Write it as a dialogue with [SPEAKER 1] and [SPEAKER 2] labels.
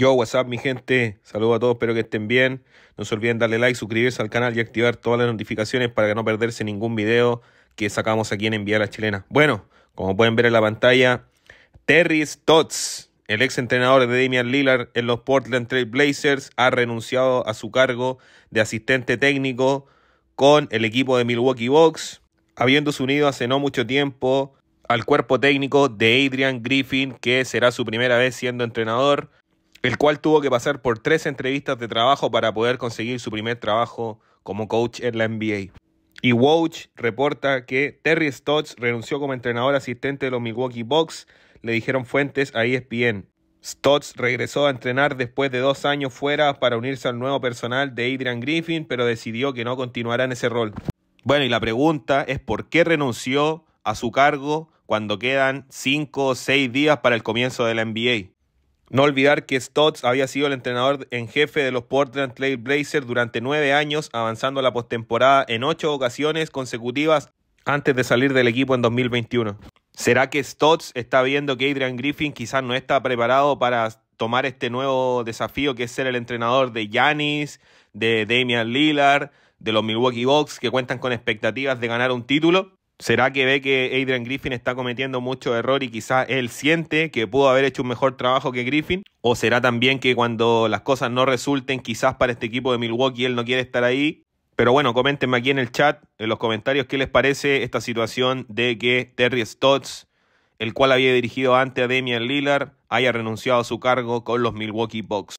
[SPEAKER 1] Yo, WhatsApp, mi gente, saludo a todos, espero que estén bien. No se olviden darle like, suscribirse al canal y activar todas las notificaciones para que no perderse ningún video que sacamos aquí en Enviar a la Chilena. Bueno, como pueden ver en la pantalla, Terry Stotts, el ex entrenador de Damian Lillard en los Portland Trail Blazers, ha renunciado a su cargo de asistente técnico con el equipo de Milwaukee Bucks, habiendo unido hace no mucho tiempo al cuerpo técnico de Adrian Griffin, que será su primera vez siendo entrenador el cual tuvo que pasar por tres entrevistas de trabajo para poder conseguir su primer trabajo como coach en la NBA. Y Woj reporta que Terry Stotts renunció como entrenador asistente de los Milwaukee Bucks, le dijeron fuentes a ESPN. Stotts regresó a entrenar después de dos años fuera para unirse al nuevo personal de Adrian Griffin, pero decidió que no continuará en ese rol. Bueno, y la pregunta es por qué renunció a su cargo cuando quedan cinco o seis días para el comienzo de la NBA. No olvidar que Stotts había sido el entrenador en jefe de los Portland Trail Blazers durante nueve años, avanzando a la postemporada en ocho ocasiones consecutivas antes de salir del equipo en 2021. ¿Será que Stotts está viendo que Adrian Griffin quizás no está preparado para tomar este nuevo desafío que es ser el entrenador de Giannis, de Damian Lillard, de los Milwaukee Bucks que cuentan con expectativas de ganar un título? ¿Será que ve que Adrian Griffin está cometiendo mucho error y quizás él siente que pudo haber hecho un mejor trabajo que Griffin? ¿O será también que cuando las cosas no resulten quizás para este equipo de Milwaukee él no quiere estar ahí? Pero bueno, coméntenme aquí en el chat, en los comentarios, qué les parece esta situación de que Terry Stotts, el cual había dirigido antes a Damian Lillard, haya renunciado a su cargo con los Milwaukee Bucks.